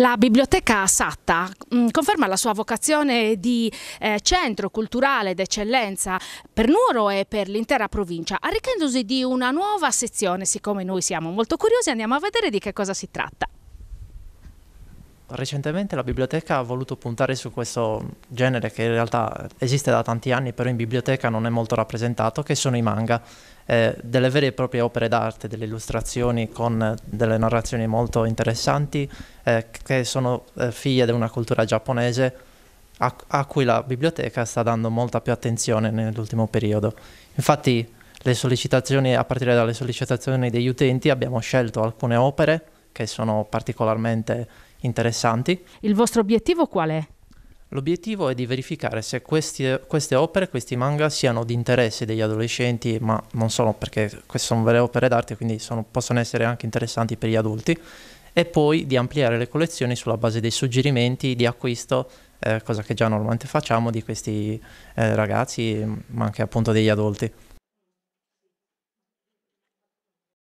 La biblioteca Satta mm, conferma la sua vocazione di eh, centro culturale d'eccellenza per Nuoro e per l'intera provincia, arricchendosi di una nuova sezione. Siccome noi siamo molto curiosi andiamo a vedere di che cosa si tratta recentemente la biblioteca ha voluto puntare su questo genere che in realtà esiste da tanti anni, però in biblioteca non è molto rappresentato, che sono i manga, eh, delle vere e proprie opere d'arte, delle illustrazioni con eh, delle narrazioni molto interessanti, eh, che sono eh, figlie di una cultura giapponese a, a cui la biblioteca sta dando molta più attenzione nell'ultimo periodo. Infatti le sollecitazioni, a partire dalle sollecitazioni degli utenti abbiamo scelto alcune opere che sono particolarmente interessanti. Il vostro obiettivo qual è? L'obiettivo è di verificare se questi, queste opere, questi manga, siano di interesse degli adolescenti, ma non solo perché queste sono vere opere d'arte, quindi sono, possono essere anche interessanti per gli adulti, e poi di ampliare le collezioni sulla base dei suggerimenti di acquisto, eh, cosa che già normalmente facciamo, di questi eh, ragazzi, ma anche appunto degli adulti.